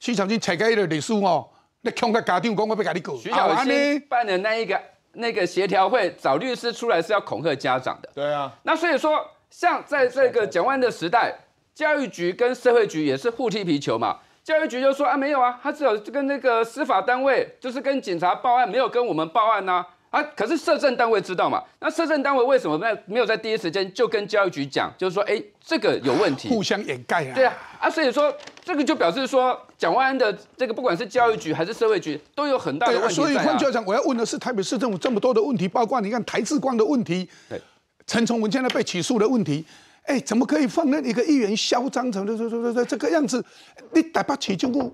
徐小军找开伊个律师哦，你恐吓家长，讲我不要跟你过。徐小虎办的那一个那个协调会，找律师出来是要恐吓家长的。对啊，那所以说，像在这个蒋万的时代，教育局跟社会局也是互踢皮球嘛。教育局就说啊，没有啊，他只有跟那个司法单位，就是跟警察报案，没有跟我们报案呐。啊！可是摄政单位知道嘛？那摄政单位为什么没没有在第一时间就跟教育局讲？就是说，哎，这个有问题，互相掩盖啊。对啊，啊，所以说这个就表示说，蒋万安的这个不管是教育局还是社会局都有很大的问题。对，所以换句话讲，我要问的是台北市政府这么多的问题，包括你看台志光的问题，陈崇文现在被起诉的问题，哎，怎么可以放任一个议员嚣张成这这这这这个样子？你打不起中国？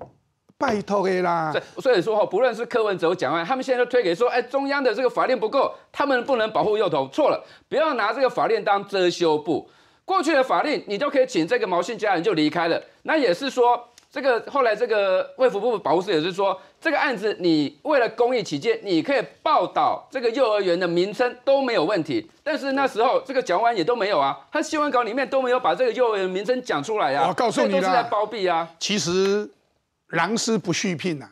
拜托的啦，所以说不论是柯文哲、讲完，他们现在都推给说，哎，中央的这个法令不够，他们不能保护幼童。错了，不要拿这个法令当遮羞布。过去的法令，你都可以请这个毛线家人就离开了。那也是说，这个后来这个卫福部保护室也是说，这个案子你为了公益起见，你可以报道这个幼儿园的名称都没有问题。但是那时候这个蒋万也都没有啊，他新闻稿里面都没有把这个幼儿园名称讲出来啊。我告诉你，都是在包庇啊。其实。狼师不续聘呐，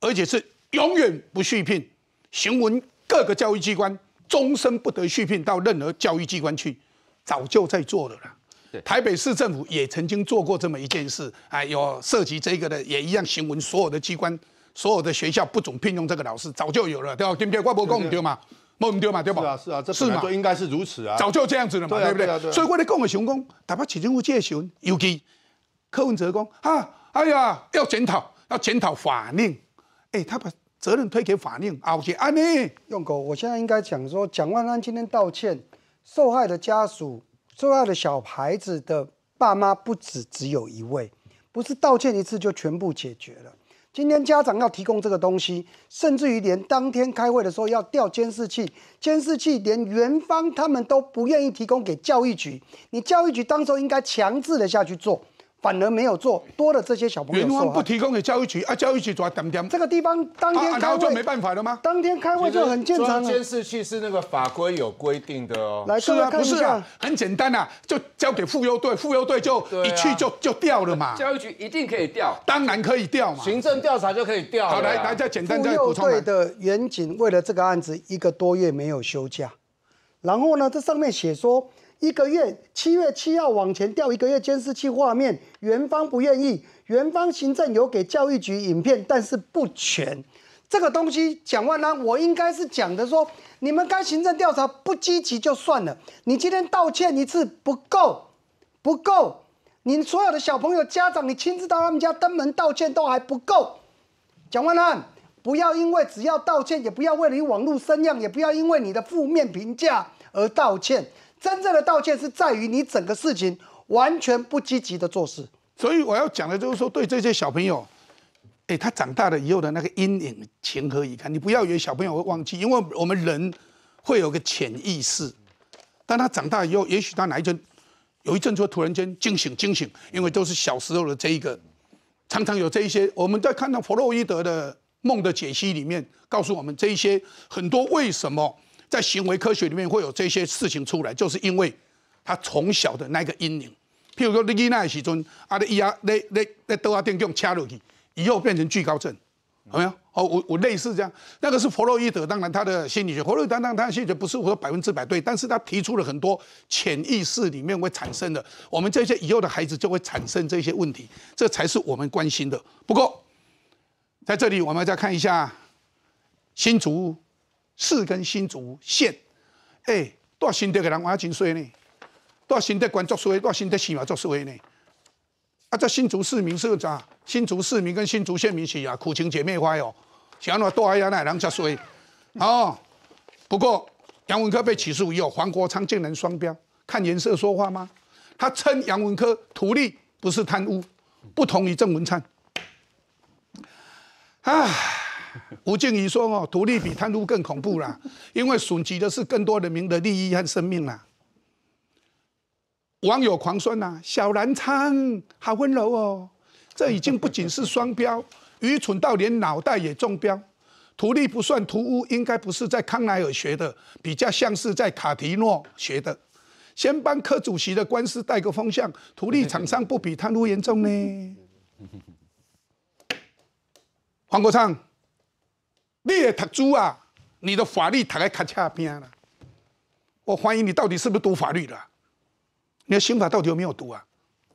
而且是永远不续聘。行文各个教育机关，终身不得续聘到任何教育机关去，早就在做了啦。台北市政府也曾经做过这么一件事，哎，有涉及这个的，也一样行文所有的机关、所有的学校，不准聘用这个老师，早就有了，对吧？对不对？怪不得我对嘛，没我对嘛，对吧？是啊，是啊，是嘛，应该是如此啊，早就这样子了，嘛，对不对？所以我咧讲嘅想讲，台北市政府借钱尤其柯文哲讲啊，哎呀，要检讨，要检讨法令。哎，他把责任推给法令啊。我说，阿妹，用狗，我现在应该讲说，蒋万安今天道歉，受害的家属、受害的小孩子的爸妈不止只有一位，不是道歉一次就全部解决了。今天家长要提供这个东西，甚至于连当天开会的时候要调监视器，监视器连元芳他们都不愿意提供给教育局。你教育局当时应该强制的下去做。反而没有做多的这些小朋友，原方不提供给教育局啊，教育局抓点点。这个地方当天开会就没办法了吗？当天开会就很正常监视器是那个法规有规定的哦。是啊，不是啊，很简单啊，就交给妇幼队，妇幼队就一去就就调了嘛。教育局一定可以调，当然可以调嘛。行政调查就可以调了。好，来来再简单再补充。妇幼队的远警为了这个案子一个多月没有休假，然后呢，这上面写说。一个月，七月七号往前调一个月监视器画面，元方不愿意。元方行政有给教育局影片，但是不全。这个东西，蒋万安，我应该是讲的说，你们该行政调查不积极就算了。你今天道歉一次不够，不够。你所有的小朋友家长，你亲自到他们家登门道歉都还不够。蒋万安，不要因为只要道歉，也不要为了网络声量，也不要因为你的负面评价而道歉。真正的道歉是在于你整个事情完全不积极的做事，所以我要讲的就是说，对这些小朋友，哎，他长大了以后的那个阴影，情何以堪？你不要以为小朋友会忘记，因为我们人会有个潜意识，当他长大以后，也许他哪一阵有一阵就突然间惊醒，惊醒，因为都是小时候的这一个，常常有这一些。我们在看到弗洛伊德的梦的解析里面，告诉我们这一些很多为什么。在行为科学里面会有这些事情出来，就是因为他从小的那个阴影，譬如说，那那其中他的压那那那都阿电工掐入去，以后变成惧高症，好没有？哦，我我类似这样，那个是弗洛伊德，当然他的心理学，弗洛伊德当然他的心理学不是说百分之百对，但是他提出了很多潜意识里面会产生的，我们这些以后的孩子就会产生这些问题，这才是我们关心的。不过，在这里我们再看一下新竹。四跟新竹县，哎，多少新的客人玩真衰呢？多新的关作衰？多少新的市民作衰呢？啊，这新竹市民是啥？新竹市民跟新竹县民是啊，苦情姐妹花哦。想说多少人来人家衰，哦。不过杨文科被起诉以后，黄国昌竟然双标，看颜色说话吗？他称杨文科图利不是贪污，不同于郑文灿。唉。吴静怡说：“哦，土地比贪污更恐怖啦，因为损及的是更多人民的利益和生命啦。”网友狂酸呐：“小南昌好温柔哦，这已经不仅是双标，愚蠢到连脑袋也中标。土地不算图污，应该不是在康奈尔学的，比较像是在卡提诺学的。先帮柯主席的官司带个风向，土地厂商不比贪污严重呢。”黄国昌。你也读书啊？你的法律读在卡差边了？我怀疑你到底是不是读法律的？你的刑法到底有没有读啊？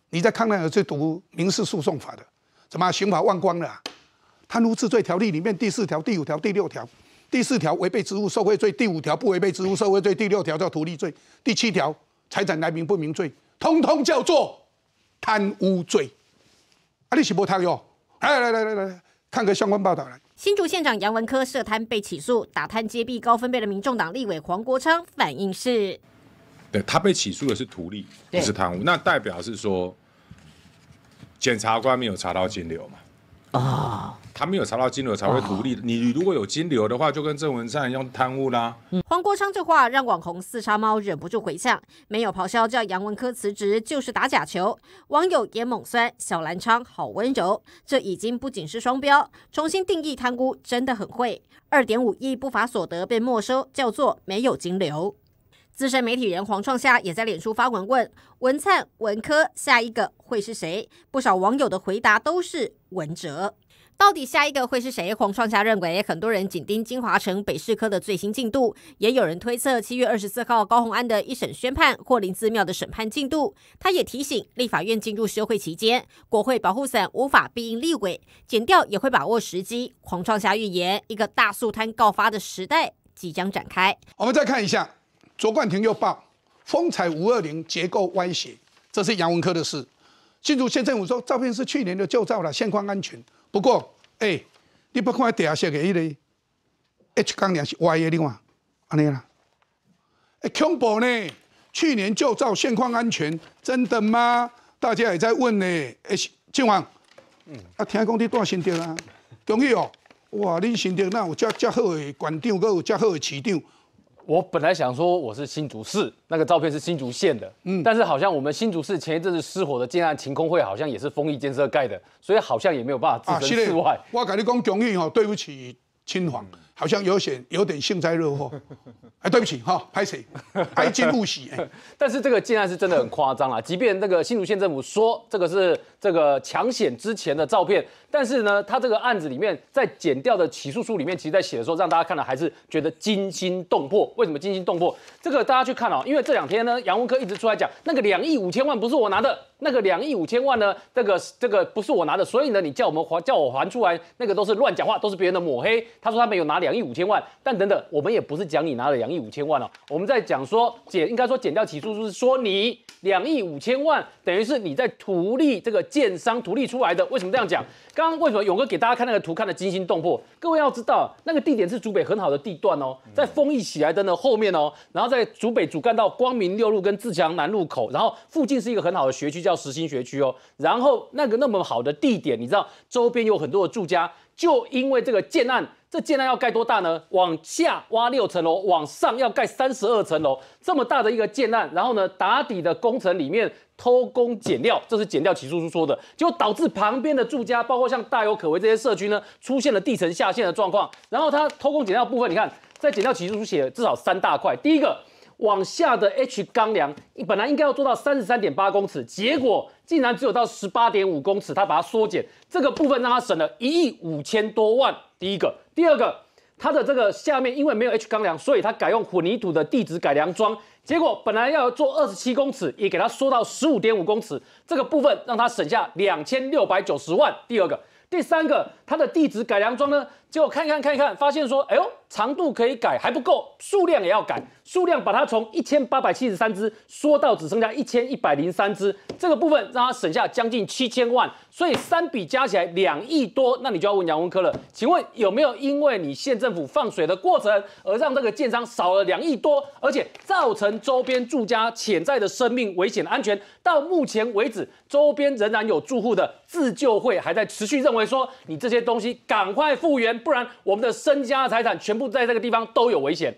你在康奈尔是读民事诉讼法的，怎么刑法忘光了？贪污治罪条例里面第四条、第五条、第六条，第四条违背职务受贿罪，第五条不违背职务受贿罪，第六条叫图利罪，第七条财产来源不明罪，通通叫做贪污罪。阿你是无贪哟？来来来来来，看个相关报道来。新竹县长杨文科涉贪被起诉，打贪揭弊高分贝的民众党立委黄国昌反应是：，对他被起诉的是图利，不是贪污。那代表是说，检察官没有查到金流嘛？啊，他没有查到金流才会独立。你如果有金流的话，就跟郑文灿用贪污啦。黄国昌这话让网红四杀猫忍不住回呛：没有咆哮叫杨文科辞职，就是打假球。网友也猛酸：小南昌好温柔。这已经不仅是双标，重新定义贪污真的很会。二点五亿不法所得被没收，叫做没有金流。资深媒体人黄创夏也在脸书发文问：“文灿、文科下一个会是谁？”不少网友的回答都是文哲。到底下一个会是谁？黄创夏认为，很多人紧盯金华城、北市科的最新进度，也有人推测七月二十四号高洪安的一审宣判或林自庙的审判进度。他也提醒，立法院进入休会期间，国会保护伞无法庇应立委，减掉也会把握时机。黄创夏预言，一个大素贪告发的时代即将展开。我们再看一下。卓冠廷又报风采五二零结构歪斜，这是杨文科的事。新竹县政府说，照片是去年的旧照了，现框安全。不过，哎，你不看底下写个伊个 h 杠两是歪的看，安尼啦。恐怖呢？去年旧照现框安全，真的吗？大家也在问呢。诶，金王，嗯，啊，听讲你地新店啊？恭喜哦！哇，恁新店那有这这好的馆长，佮有这好的市场。我本来想说我是新竹市，那个照片是新竹县的，嗯，但是好像我们新竹市前一阵子失火的建案晴空会好像也是丰益建设盖的，所以好像也没有办法置身事外。我跟你讲，恭喜哦，对不起，亲皇，好像有显有点幸灾乐祸。哎，对不起哈，拍谁？白 金不喜。但是这个建案是真的很夸张啊，即便那个新竹县政府说这个是。这个抢险之前的照片，但是呢，他这个案子里面在剪掉的起诉书里面，其实在写的时候，让大家看了还是觉得惊心动魄。为什么惊心动魄？这个大家去看哦，因为这两天呢，杨文科一直出来讲那个两亿五千万不是我拿的，那个两亿五千万呢，这个这个不是我拿的，所以呢，你叫我们还叫我还出来，那个都是乱讲话，都是别人的抹黑。他说他没有拿两亿五千万，但等等，我们也不是讲你拿了两亿五千万哦，我们在讲说减应该说减掉起诉书是说你两亿五千万等于是你在图利这个。建商独立出来的，为什么这样讲？刚刚为什么勇哥给大家看那个图看得惊心动魄？各位要知道，那个地点是竹北很好的地段哦，在丰益喜来登的后面哦，然后在竹北主干道光明六路跟自强南路口，然后附近是一个很好的学区，叫实心学区哦。然后那个那么好的地点，你知道周边有很多的住家，就因为这个建案，这建案要盖多大呢？往下挖六层楼，往上要盖三十二层楼，这么大的一个建案，然后呢打底的工程里面。偷工减料，这是减掉起诉书说的，就导致旁边的住家，包括像大有可为这些社区呢，出现了地层下陷的状况。然后他偷工减料部分，你看在减掉起诉书写至少三大块，第一个往下的 H 钢梁，你本来应该要做到三十三点八公尺，结果竟然只有到十八点五公尺，他把它缩减，这个部分让他省了一亿五千多万。第一个，第二个。它的这个下面因为没有 H 钢梁，所以它改用混凝土的地质改良桩。结果本来要做二十七公尺，也给它缩到十五点五公尺。这个部分让它省下两千六百九十万。第二个、第三个，它的地质改良桩呢，结果看看看一看，发现说，哎呦。长度可以改还不够，数量也要改。数量把它从一千八百七十三只缩到只剩下一千一百零三只，这个部分让它省下将近七千万。所以三笔加起来两亿多，那你就要问杨文科了。请问有没有因为你县政府放水的过程，而让这个建商少了两亿多，而且造成周边住家潜在的生命危险、安全？到目前为止，周边仍然有住户的自救会还在持续认为说，你这些东西赶快复原，不然我们的身家财产全。全部在这个地方都有危险。